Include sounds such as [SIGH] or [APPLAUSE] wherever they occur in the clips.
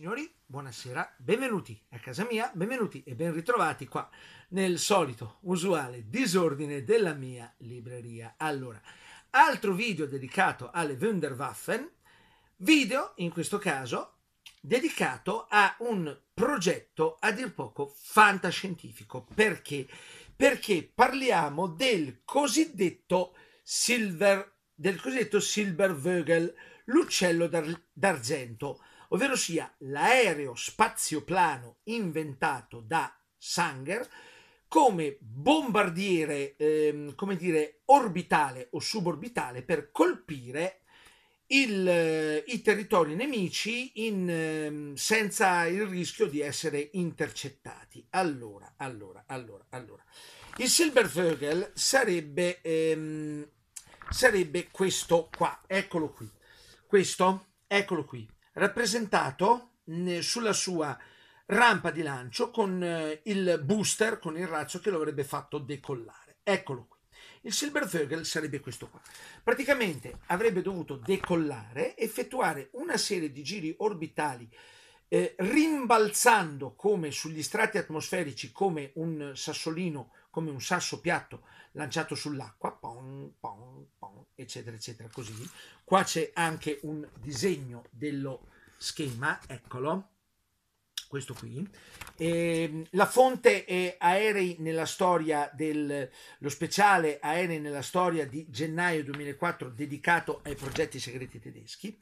Signori, buonasera, benvenuti a casa mia, benvenuti e ben ritrovati qua nel solito, usuale disordine della mia libreria. Allora, altro video dedicato alle Wunderwaffen, video in questo caso dedicato a un progetto a dir poco fantascientifico. Perché? Perché parliamo del cosiddetto Silver, del cosiddetto Silbervögel, l'uccello d'argento ovvero sia l'aereo spazioplano inventato da Sanger come bombardiere, ehm, come dire, orbitale o suborbitale per colpire il, eh, i territori nemici in, eh, senza il rischio di essere intercettati. Allora, allora, allora, allora. Il Silbervogel sarebbe, ehm, sarebbe questo qua, eccolo qui, questo, eccolo qui rappresentato sulla sua rampa di lancio con eh, il booster, con il razzo che lo avrebbe fatto decollare. Eccolo qui. Il Silbervögel sarebbe questo qua. Praticamente avrebbe dovuto decollare, effettuare una serie di giri orbitali eh, rimbalzando come sugli strati atmosferici come un sassolino come un sasso piatto lanciato sull'acqua, pom, pom, pom, eccetera, eccetera, così. Qua c'è anche un disegno dello schema, eccolo, questo qui. E ehm, la fonte è Aerei nella storia del, lo speciale Aerei nella storia di gennaio 2004 dedicato ai progetti segreti tedeschi.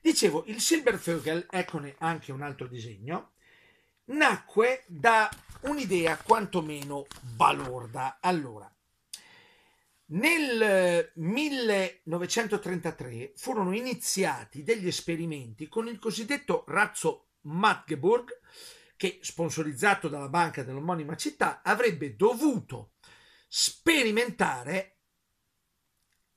Dicevo, il Silbervögel, eccone anche un altro disegno, nacque da un'idea quantomeno balorda. Allora, nel 1933 eh, furono iniziati degli esperimenti con il cosiddetto razzo Magdeburg, che sponsorizzato dalla banca dell'omonima città avrebbe dovuto sperimentare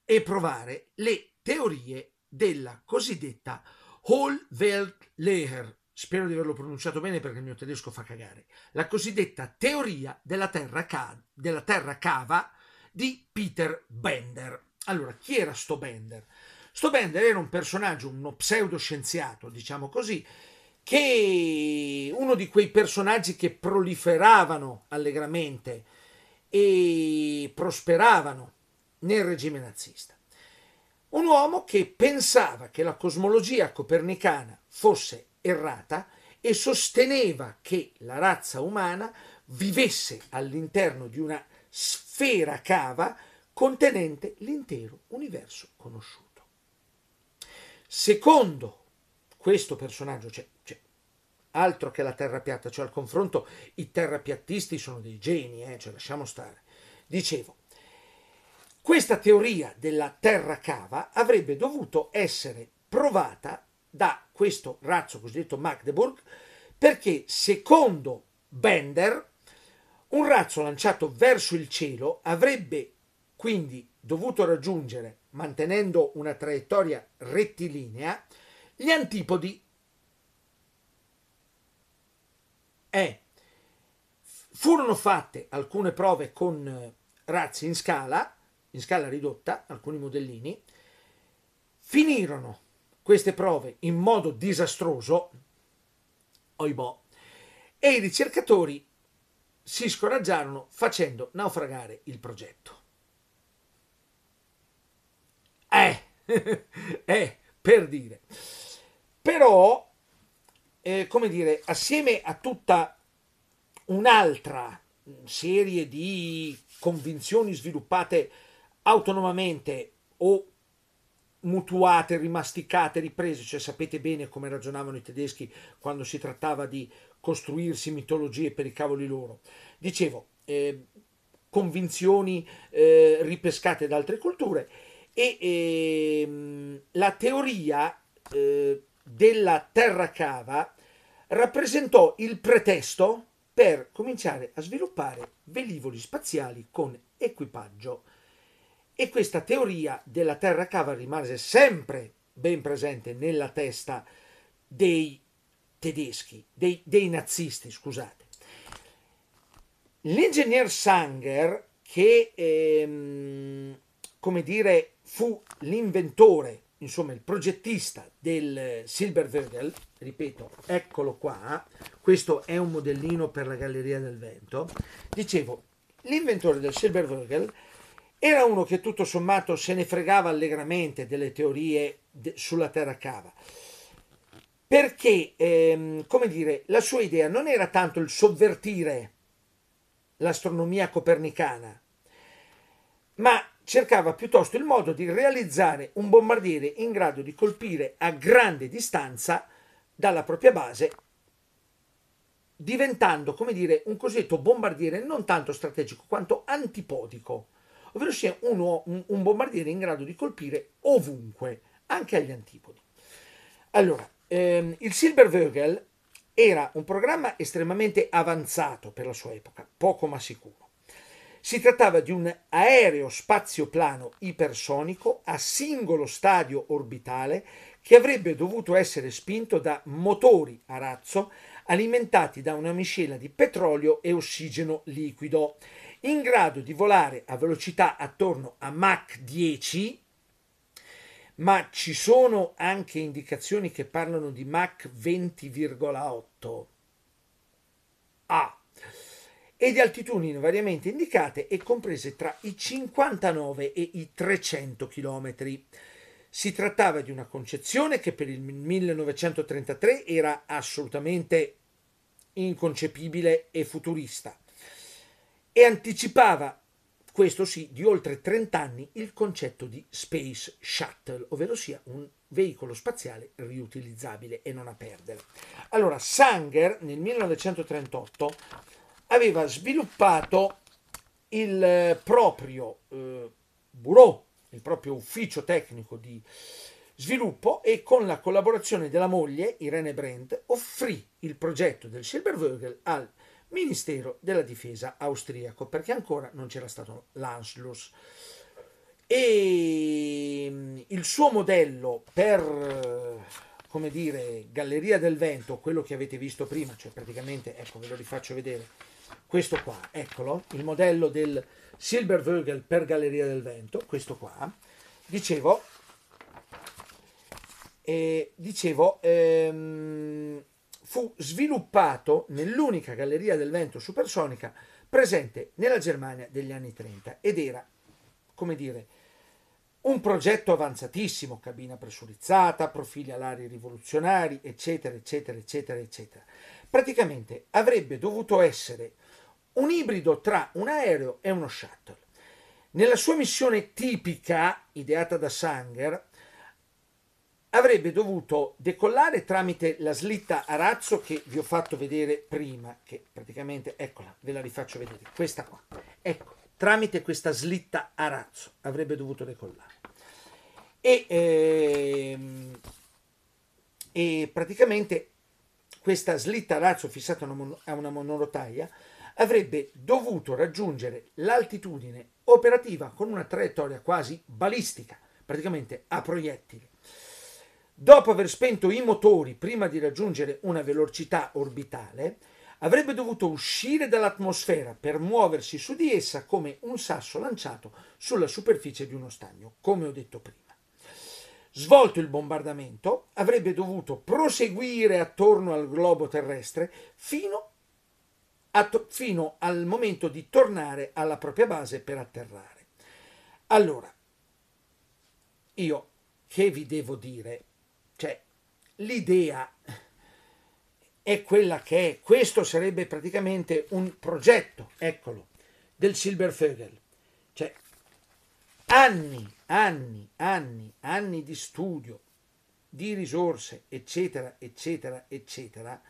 e provare le teorie della cosiddetta Whole Welt Lehre, spero di averlo pronunciato bene perché il mio tedesco fa cagare, la cosiddetta teoria della terra, ca- della terra cava di Peter Bender. Allora, chi era sto Bender? Sto Bender era un personaggio, uno pseudoscienziato, diciamo così, che uno di quei personaggi che proliferavano allegramente e prosperavano nel regime nazista. Un uomo che pensava che la cosmologia copernicana fosse errata e sosteneva che la razza umana vivesse all'interno di una sfera cava contenente l'intero universo conosciuto. Secondo questo personaggio, cioè, cioè altro che la terra piatta, cioè al confronto i terrapiattisti sono dei geni, eh, cioè lasciamo stare. Dicevo, questa teoria della terra cava avrebbe dovuto essere provata da questo razzo cosiddetto Magdeburg perché secondo Bender un razzo lanciato verso il cielo avrebbe quindi dovuto raggiungere, mantenendo una traiettoria rettilinea, gli antipodi E. Eh, furono fatte alcune prove con eh, razzi in scala in scala ridotta alcuni modellini, finirono queste prove in modo disastroso, oibò, e i ricercatori si scoraggiarono facendo naufragare il progetto. Eh, [LAUGHS] eh, per dire. Però, eh, come dire, assieme a tutta un'altra serie di convinzioni sviluppate autonomamente o mutuate, rimasticate, riprese, cioè sapete bene come ragionavano i tedeschi quando si trattava di costruirsi mitologie per i cavoli loro. Dicevo, eh, convinzioni eh, ripescate da altre culture e eh, la teoria eh, della terra cava rappresentò il pretesto per cominciare a sviluppare velivoli spaziali con equipaggio e questa teoria della terra cava rimase sempre ben presente nella testa dei tedeschi, dei, dei nazisti, scusate. L'ingegner Sanger, che ehm, come dire, fu l'inventore, insomma il progettista del Silberwedel, ripeto, eccolo qua, questo è un modellino per la Galleria del Vento, dicevo, l'inventore del Silberwedel era uno che tutto sommato se ne fregava allegramente delle teorie de- sulla terra cava, perché, ehm, come dire, la sua idea non era tanto il sovvertire l'astronomia copernicana, ma cercava piuttosto il modo di realizzare un bombardiere in grado di colpire a grande distanza dalla propria base, diventando, come dire, un cosiddetto bombardiere non tanto strategico quanto antipodico ovvero sia uno, un, un bombardiere in grado di colpire ovunque, anche agli antipodi. Allora, ehm, il Silbervögel era un programma estremamente avanzato per la sua epoca, poco ma sicuro. Si trattava di un aereo spazioplano ipersonico a singolo stadio orbitale che avrebbe dovuto essere spinto da motori a razzo alimentati da una miscela di petrolio e ossigeno liquido in grado di volare a velocità attorno a Mach 10, ma ci sono anche indicazioni che parlano di Mach 20,8 A e di altitudini variamente indicate e comprese tra i 59 e i 300 km. Si trattava di una concezione che per il 1933 era assolutamente inconcepibile e futurista e anticipava, questo sì, di oltre 30 anni il concetto di Space Shuttle, ovvero sia un veicolo spaziale riutilizzabile e non a perdere. Allora, Sanger nel 1938 aveva sviluppato il eh, proprio eh, bureau, il proprio ufficio tecnico di sviluppo e con la collaborazione della moglie Irene Brand offrì il progetto del Silbervogel al Ministero della Difesa austriaco, perché ancora non c'era stato l'Anschluss. E mm, il suo modello per, come dire, Galleria del Vento, quello che avete visto prima, cioè praticamente, ecco, ve lo rifaccio vedere, questo qua, eccolo, il modello del Silbervögel per Galleria del Vento, questo qua, dicevo, eh, dicevo, ehm, fu sviluppato nell'unica galleria del vento supersonica presente nella Germania degli anni 30 ed era, come dire, un progetto avanzatissimo, cabina pressurizzata, profili alari rivoluzionari, eccetera, eccetera, eccetera, eccetera. Praticamente avrebbe dovuto essere un ibrido tra un aereo e uno shuttle. Nella sua missione tipica, ideata da Sanger, avrebbe dovuto decollare tramite la slitta a razzo che vi ho fatto vedere prima, che praticamente, eccola, ve la rifaccio vedere, questa qua, ecco, tramite questa slitta a razzo avrebbe dovuto decollare. E, ehm, e praticamente questa slitta a razzo fissata a una monorotaia avrebbe dovuto raggiungere l'altitudine operativa con una traiettoria quasi balistica, praticamente a proiettile dopo aver spento i motori prima di raggiungere una velocità orbitale, avrebbe dovuto uscire dall'atmosfera per muoversi su di essa come un sasso lanciato sulla superficie di uno stagno, come ho detto prima. Svolto il bombardamento, avrebbe dovuto proseguire attorno al globo terrestre fino, to- fino al momento di tornare alla propria base per atterrare. Allora, io che vi devo dire cioè, l'idea è quella che è. Questo sarebbe praticamente un progetto, eccolo, del Silberfögel, Cioè, anni, anni, anni, anni di studio, di risorse, eccetera, eccetera, eccetera,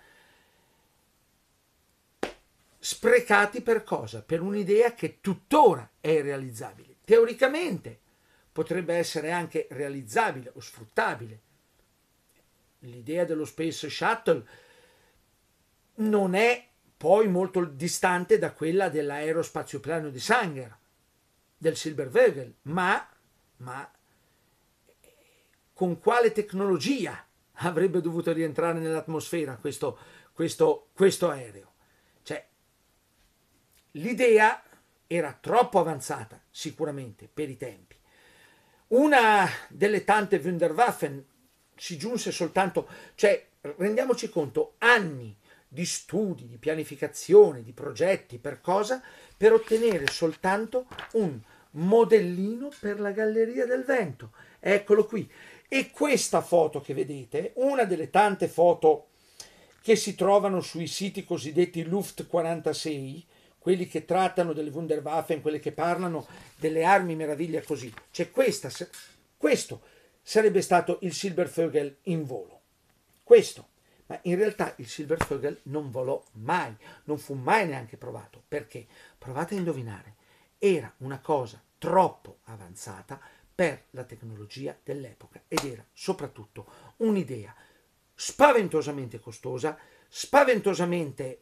sprecati per cosa? Per un'idea che tuttora è realizzabile. Teoricamente potrebbe essere anche realizzabile o sfruttabile, l'idea dello Space Shuttle non è poi molto distante da quella dell'aerospazioplano di Sanger, del Silberwegel, ma, ma con quale tecnologia avrebbe dovuto rientrare nell'atmosfera questo, questo, questo aereo? Cioè, l'idea era troppo avanzata, sicuramente, per i tempi. Una delle tante Wunderwaffen si giunse soltanto, cioè rendiamoci conto, anni di studi, di pianificazione, di progetti, per cosa? Per ottenere soltanto un modellino per la Galleria del Vento. Eccolo qui. E questa foto che vedete, una delle tante foto che si trovano sui siti cosiddetti Luft 46, quelli che trattano delle Wunderwaffen, quelli che parlano delle armi meraviglia così. C'è questa, questo sarebbe stato il Silbervögel in volo. Questo, ma in realtà il Silbervögel non volò mai, non fu mai neanche provato, perché, provate a indovinare, era una cosa troppo avanzata per la tecnologia dell'epoca ed era soprattutto un'idea spaventosamente costosa, spaventosamente,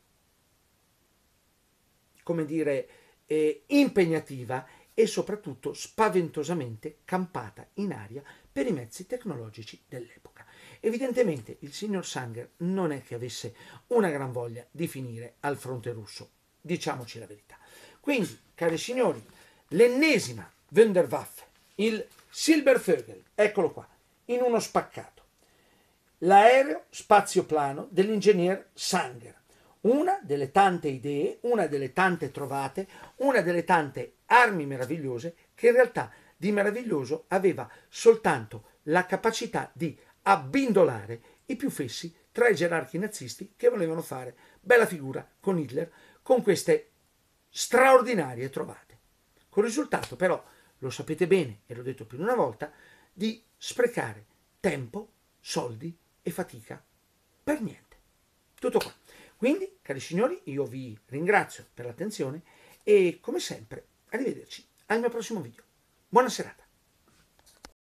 come dire, eh, impegnativa e soprattutto spaventosamente campata in aria per i mezzi tecnologici dell'epoca. Evidentemente il signor Sanger non è che avesse una gran voglia di finire al fronte russo, diciamoci la verità. Quindi, cari signori, l'ennesima Wunderwaffe, il Silbervögel, eccolo qua, in uno spaccato. L'aereo spazioplano dell'ingegner Sanger, una delle tante idee, una delle tante trovate, una delle tante armi meravigliose che in realtà di meraviglioso aveva soltanto la capacità di abbindolare i più fessi tra i gerarchi nazisti che volevano fare bella figura con Hitler con queste straordinarie trovate. Con il risultato però, lo sapete bene e l'ho detto più di una volta, di sprecare tempo, soldi e fatica per niente. Tutto qua. Quindi, cari signori, io vi ringrazio per l'attenzione e come sempre, arrivederci al mio prossimo video. Buona serata.